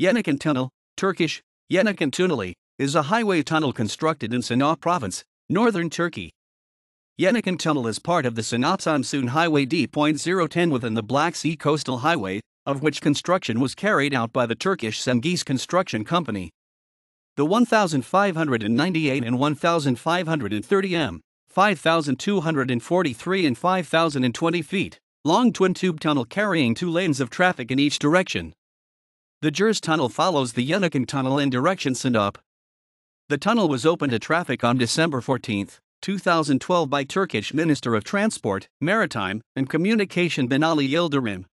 Yenikon Tunnel, Turkish, Yenikon Tuneli, is a highway tunnel constructed in Sana'a Province, northern Turkey. Yenikon Tunnel is part of the Sana'a Samsun Highway D.010 within the Black Sea Coastal Highway, of which construction was carried out by the Turkish Sengiz Construction Company. The 1598 and 1530 m, 5243 and 5020 feet, long twin tube tunnel carrying two lanes of traffic in each direction the Jers Tunnel follows the Yunnakin Tunnel in direction Sinop. The tunnel was opened to traffic on December 14, 2012 by Turkish Minister of Transport, Maritime, and Communication Ali Yildirim.